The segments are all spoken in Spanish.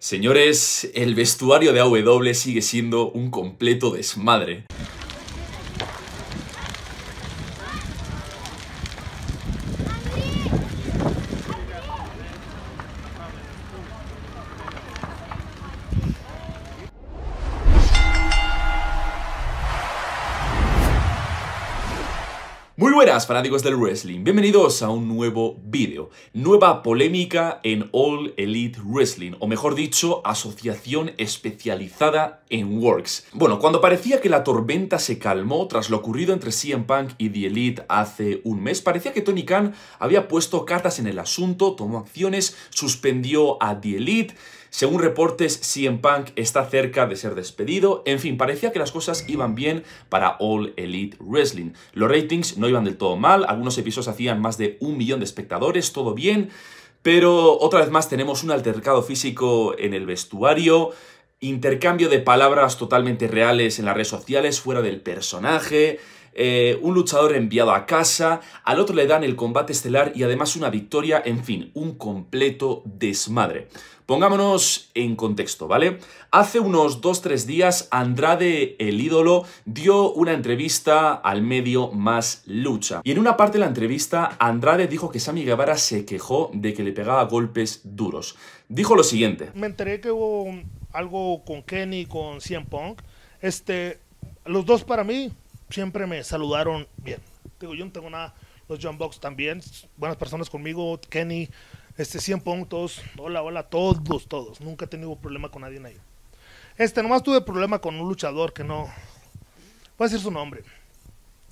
Señores, el vestuario de AW sigue siendo un completo desmadre. fanáticos del wrestling, bienvenidos a un nuevo vídeo. Nueva polémica en All Elite Wrestling, o mejor dicho, asociación especializada en Works. Bueno, cuando parecía que la tormenta se calmó tras lo ocurrido entre CM Punk y The Elite hace un mes, parecía que Tony Khan había puesto cartas en el asunto, tomó acciones, suspendió a The Elite según reportes, CM Punk está cerca de ser despedido. En fin, parecía que las cosas iban bien para All Elite Wrestling. Los ratings no iban del todo mal, algunos episodios hacían más de un millón de espectadores, todo bien. Pero otra vez más tenemos un altercado físico en el vestuario, intercambio de palabras totalmente reales en las redes sociales, fuera del personaje, eh, un luchador enviado a casa, al otro le dan el combate estelar y además una victoria, en fin, un completo desmadre. Pongámonos en contexto, ¿vale? Hace unos 2-3 días Andrade el ídolo dio una entrevista al medio Más Lucha. Y en una parte de la entrevista Andrade dijo que Sammy Guevara se quejó de que le pegaba golpes duros. Dijo lo siguiente. Me enteré que hubo algo con Kenny, con CM Este, los dos para mí siempre me saludaron bien. Digo, yo no tengo nada. Los John Box también, buenas personas conmigo, Kenny, este 100 puntos, hola, hola, todos, todos. Nunca he tenido problema con nadie en ahí. Este, nomás tuve problema con un luchador que no. Voy a decir su nombre.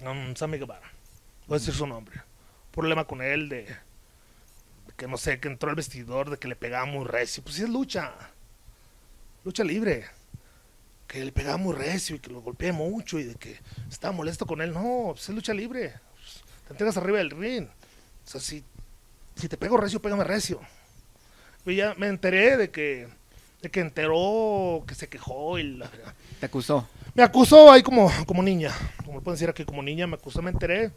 Um, Sammy Guevara. Voy a decir su nombre. Problema con él de. Que no sé, que entró al vestidor, de que le pegaba muy recio. Pues sí es lucha. Lucha libre. Que le pegaba muy recio y que lo golpeé mucho y de que estaba molesto con él. No, pues es lucha libre. Pues, te entregas arriba del ring. O sea, si si te pego recio, pégame recio. Y ya me enteré de que, que enteró, que se quejó y la... Te acusó. Me acusó ahí como, como niña, como pueden decir aquí, como niña, me acusó, me enteré.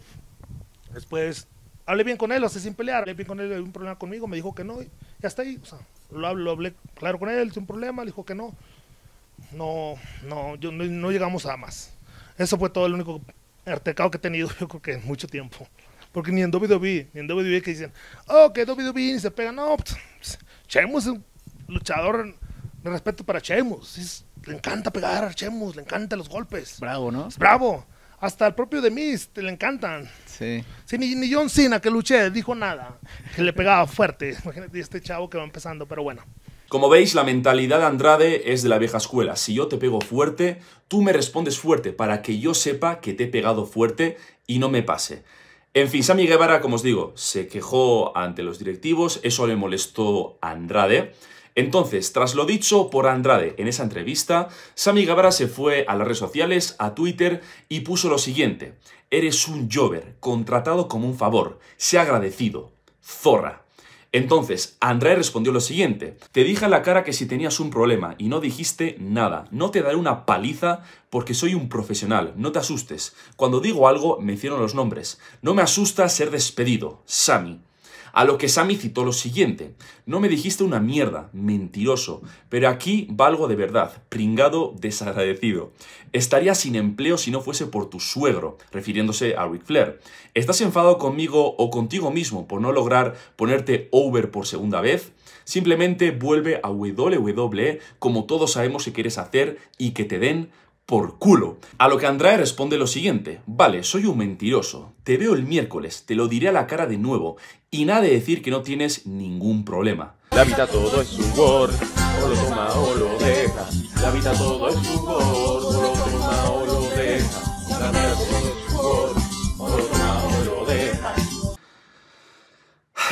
Después hablé bien con él, lo sin pelear, hablé bien con él, había un problema conmigo, me dijo que no, y hasta ahí, o sea, lo, hablé, hablé claro con él, sin problema, le dijo que no. No, no, yo, no, llegamos a más. Eso fue todo el único artecado que he tenido, yo creo que en mucho tiempo. Porque ni en WWE, ni en WWE que dicen, oh, que WWE ni se pega. No, chemos pues, es un luchador de respeto para chemos le encanta pegar a le encantan los golpes. Bravo, ¿no? bravo. Hasta el propio de Mist le encantan. Sí. sí ni, John Cena, que luché, dijo nada. Que le pegaba fuerte. Imagínate este chavo que va empezando, pero bueno. Como veis, la mentalidad de Andrade es de la vieja escuela. Si yo te pego fuerte, tú me respondes fuerte para que yo sepa que te he pegado fuerte y no me pase. En fin, Sammy Guevara, como os digo, se quejó ante los directivos, eso le molestó a Andrade. Entonces, tras lo dicho por Andrade en esa entrevista, Sammy Guevara se fue a las redes sociales, a Twitter, y puso lo siguiente. Eres un jover, contratado como un favor, se ha agradecido. Zorra. Entonces, André respondió lo siguiente, te dije a la cara que si tenías un problema y no dijiste nada, no te daré una paliza porque soy un profesional, no te asustes. Cuando digo algo, me hicieron los nombres. No me asusta ser despedido, Sammy. A lo que Sami citó lo siguiente. No me dijiste una mierda, mentiroso, pero aquí valgo de verdad, pringado desagradecido. Estaría sin empleo si no fuese por tu suegro, refiriéndose a Ric Flair. ¿Estás enfadado conmigo o contigo mismo por no lograr ponerte over por segunda vez? Simplemente vuelve a WWE como todos sabemos que quieres hacer y que te den por culo. A lo que Andrade responde lo siguiente, vale, soy un mentiroso, te veo el miércoles, te lo diré a la cara de nuevo, y nada de decir que no tienes ningún problema. La vida todo es su o lo toma o lo deja, la vida todo es su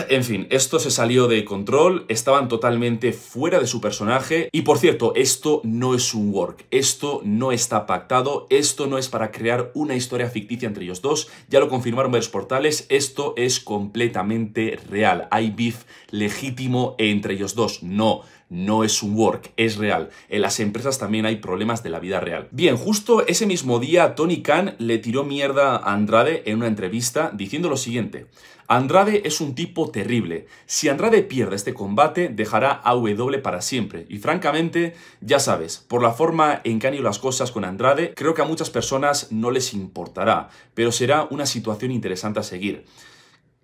En fin, esto se salió de control, estaban totalmente fuera de su personaje y por cierto, esto no es un work, esto no está pactado, esto no es para crear una historia ficticia entre ellos dos, ya lo confirmaron varios portales, esto es completamente real, hay beef legítimo entre ellos dos, no no es un work, es real. En las empresas también hay problemas de la vida real. Bien, justo ese mismo día Tony Khan le tiró mierda a Andrade en una entrevista diciendo lo siguiente. Andrade es un tipo terrible. Si Andrade pierde este combate, dejará AW para siempre. Y francamente, ya sabes, por la forma en que han ido las cosas con Andrade, creo que a muchas personas no les importará, pero será una situación interesante a seguir.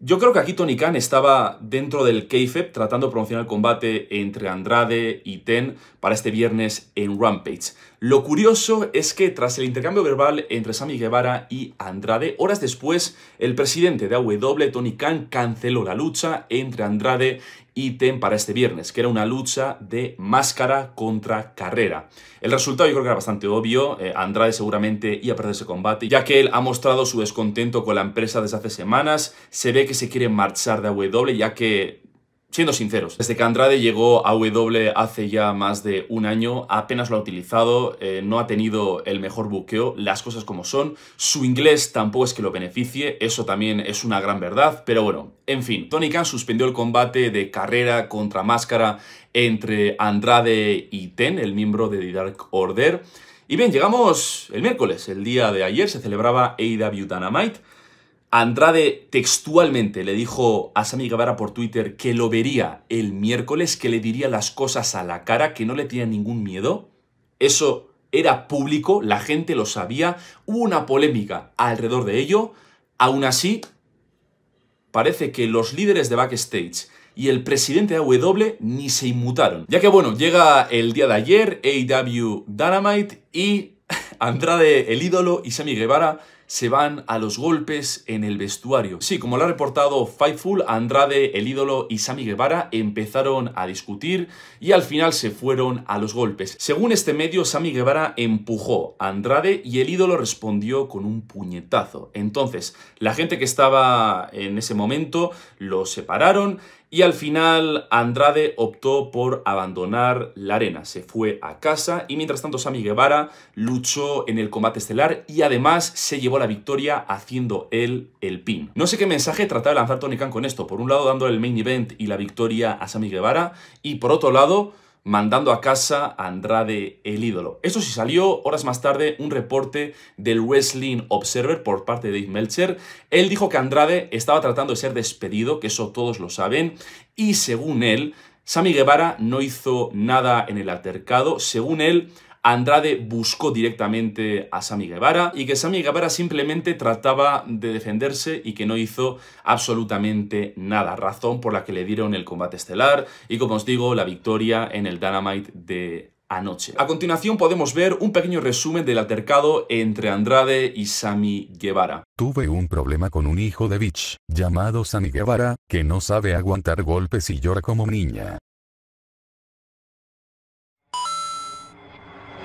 Yo creo que aquí Tony Khan estaba dentro del KFEP tratando de promocionar el combate entre Andrade y Ten para este viernes en Rampage. Lo curioso es que tras el intercambio verbal entre Sammy Guevara y Andrade, horas después, el presidente de AW, Tony Khan, canceló la lucha entre Andrade ítem para este viernes, que era una lucha de máscara contra carrera. El resultado yo creo que era bastante obvio, eh, Andrade seguramente iba a perder ese combate, ya que él ha mostrado su descontento con la empresa desde hace semanas, se ve que se quiere marchar de AW, ya que Siendo sinceros, desde que Andrade llegó a W hace ya más de un año, apenas lo ha utilizado, eh, no ha tenido el mejor buqueo, las cosas como son, su inglés tampoco es que lo beneficie, eso también es una gran verdad, pero bueno, en fin, Tony Khan suspendió el combate de carrera contra máscara entre Andrade y Ten, el miembro de The Dark Order. Y bien, llegamos el miércoles, el día de ayer se celebraba AEW Dynamite, Andrade textualmente le dijo a Sammy Guevara por Twitter que lo vería el miércoles, que le diría las cosas a la cara, que no le tenía ningún miedo. Eso era público, la gente lo sabía, hubo una polémica alrededor de ello. Aún así, parece que los líderes de backstage y el presidente de AW ni se inmutaron. Ya que bueno, llega el día de ayer, AW Dynamite y Andrade el ídolo y Sammy Guevara se van a los golpes en el vestuario. Sí, como lo ha reportado Fightful, Andrade, el ídolo y Sami Guevara empezaron a discutir y al final se fueron a los golpes. Según este medio, Sami Guevara empujó a Andrade y el ídolo respondió con un puñetazo. Entonces, la gente que estaba en ese momento lo separaron y al final Andrade optó por abandonar la arena, se fue a casa y mientras tanto Sammy Guevara luchó en el combate estelar y además se llevó la victoria haciendo él el pin. No sé qué mensaje trataba de lanzar Tony Khan con esto, por un lado dando el main event y la victoria a Sammy Guevara y por otro lado mandando a casa a Andrade el ídolo. Eso sí salió horas más tarde un reporte del Wrestling Observer por parte de Dave Melcher. Él dijo que Andrade estaba tratando de ser despedido, que eso todos lo saben, y según él, Sammy Guevara no hizo nada en el altercado. Según él, Andrade buscó directamente a Sami Guevara y que Sami Guevara simplemente trataba de defenderse y que no hizo absolutamente nada, razón por la que le dieron el combate estelar y como os digo, la victoria en el Dynamite de anoche. A continuación podemos ver un pequeño resumen del altercado entre Andrade y Sami Guevara. Tuve un problema con un hijo de bitch, llamado Sami Guevara, que no sabe aguantar golpes y llora como niña.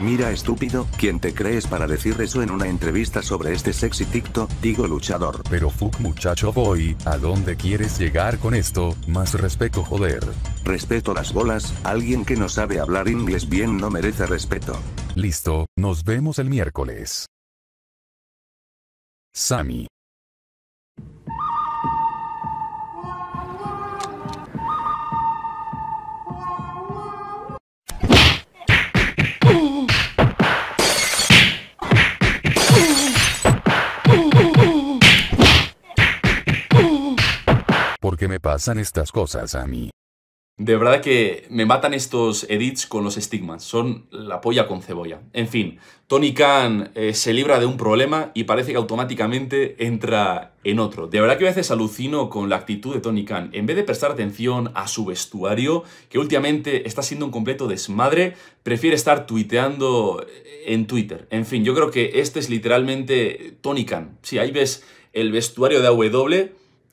Mira estúpido, ¿quién te crees para decir eso en una entrevista sobre este sexy TikTok? Digo luchador. Pero fuck muchacho voy, ¿a dónde quieres llegar con esto? Más respeto joder. Respeto las bolas, alguien que no sabe hablar inglés bien no merece respeto. Listo, nos vemos el miércoles. Sammy. pasan estas cosas a mí. De verdad que me matan estos edits con los estigmas. Son la polla con cebolla. En fin, Tony Khan eh, se libra de un problema y parece que automáticamente entra en otro. De verdad que a veces alucino con la actitud de Tony Khan. En vez de prestar atención a su vestuario, que últimamente está siendo un completo desmadre, prefiere estar tuiteando en Twitter. En fin, yo creo que este es literalmente Tony Khan. Sí, ahí ves el vestuario de AW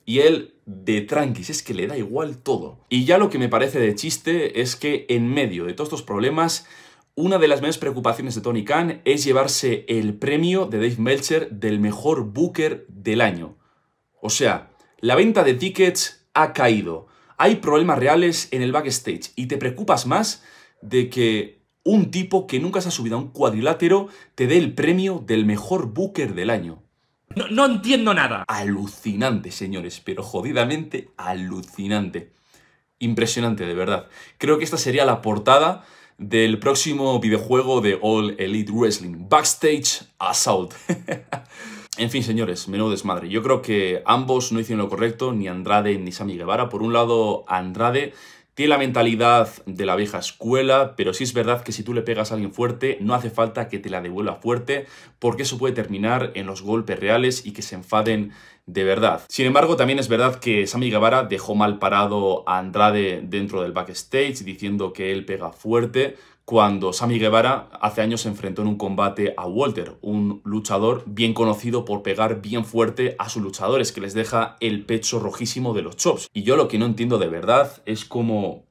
y él de tranquis, es que le da igual todo. Y ya lo que me parece de chiste es que en medio de todos estos problemas, una de las mayores preocupaciones de Tony Khan es llevarse el premio de Dave Melcher del mejor booker del año. O sea, la venta de tickets ha caído, hay problemas reales en el backstage y te preocupas más de que un tipo que nunca se ha subido a un cuadrilátero te dé el premio del mejor booker del año. No, entiendo nada. Alucinante, señores, pero jodidamente alucinante. Impresionante, de verdad. Creo que esta sería la portada del próximo videojuego de All Elite Wrestling, Backstage Assault. en fin, señores, menudo desmadre. Yo creo que ambos no hicieron lo correcto, ni Andrade ni Sami Guevara. Por un lado, Andrade tiene la mentalidad de la vieja escuela, pero sí es verdad que si tú le pegas a alguien fuerte, no hace falta que te la devuelva fuerte, porque eso puede terminar en los golpes reales y que se enfaden de verdad. Sin embargo, también es verdad que Sammy Guevara dejó mal parado a Andrade dentro del backstage diciendo que él pega fuerte, cuando Sammy Guevara hace años se enfrentó en un combate a Walter, un luchador bien conocido por pegar bien fuerte a sus luchadores, que les deja el pecho rojísimo de los chops. Y yo lo que no entiendo de verdad es como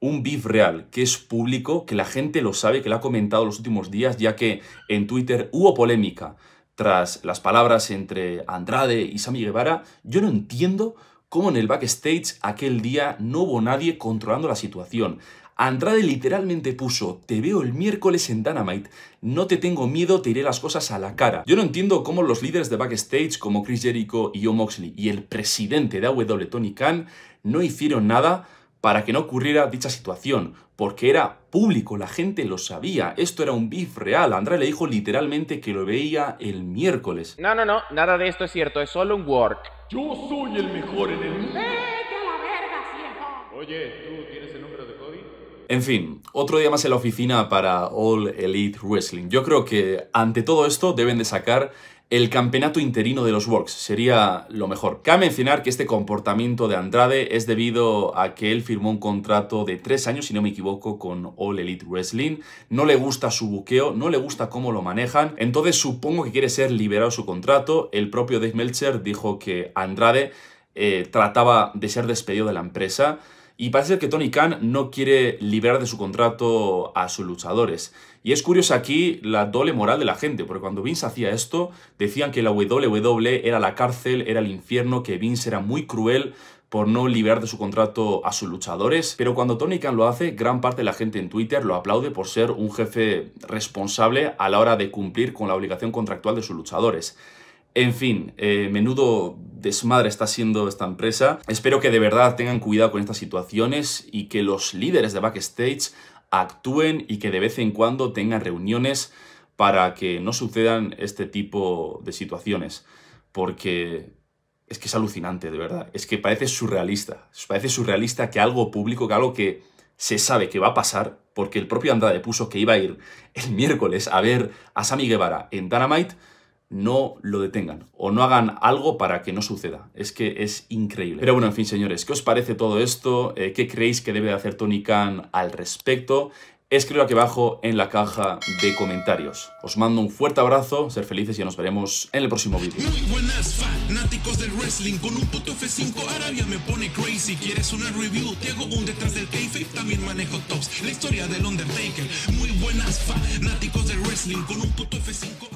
un beef real que es público, que la gente lo sabe, que lo ha comentado los últimos días, ya que en Twitter hubo polémica tras las palabras entre Andrade y Sammy Guevara, yo no entiendo cómo en el backstage aquel día no hubo nadie controlando la situación. Andrade literalmente puso, te veo el miércoles en Dynamite, no te tengo miedo, te iré las cosas a la cara. Yo no entiendo cómo los líderes de backstage como Chris Jericho y Joe Moxley y el presidente de AW Tony Khan no hicieron nada para que no ocurriera dicha situación, porque era público, la gente lo sabía, esto era un beef real. Andrade le dijo literalmente que lo veía el miércoles. No, no, no, nada de esto es cierto, es solo un work. Yo soy el mejor en el mundo. Oye, ¿tú tienes el número de Cody? En fin, otro día más en la oficina para All Elite Wrestling. Yo creo que ante todo esto deben de sacar el campeonato interino de los Works. Sería lo mejor. Cabe mencionar que este comportamiento de Andrade es debido a que él firmó un contrato de tres años, si no me equivoco, con All Elite Wrestling. No le gusta su buqueo, no le gusta cómo lo manejan. Entonces supongo que quiere ser liberado su contrato. El propio Dave Meltzer dijo que Andrade eh, trataba de ser despedido de la empresa. Y parece que Tony Khan no quiere liberar de su contrato a sus luchadores. Y es curiosa aquí la doble moral de la gente, porque cuando Vince hacía esto, decían que la WWE era la cárcel, era el infierno, que Vince era muy cruel por no liberar de su contrato a sus luchadores, pero cuando Tony Khan lo hace, gran parte de la gente en Twitter lo aplaude por ser un jefe responsable a la hora de cumplir con la obligación contractual de sus luchadores. En fin, eh, menudo desmadre está siendo esta empresa. Espero que de verdad tengan cuidado con estas situaciones y que los líderes de backstage actúen y que de vez en cuando tengan reuniones para que no sucedan este tipo de situaciones. Porque es que es alucinante, de verdad. Es que parece surrealista. Parece surrealista que algo público, que algo que se sabe que va a pasar, porque el propio Andrade puso que iba a ir el miércoles a ver a Sammy Guevara en Dynamite, no lo detengan o no hagan algo para que no suceda. Es que es increíble. Pero bueno, en fin, señores, ¿qué os parece todo esto? Eh, ¿Qué creéis que debe hacer Tony Khan al respecto? Escribo aquí abajo en la caja de comentarios. Os mando un fuerte abrazo, ser felices y nos veremos en el próximo vídeo. buenas me pone crazy.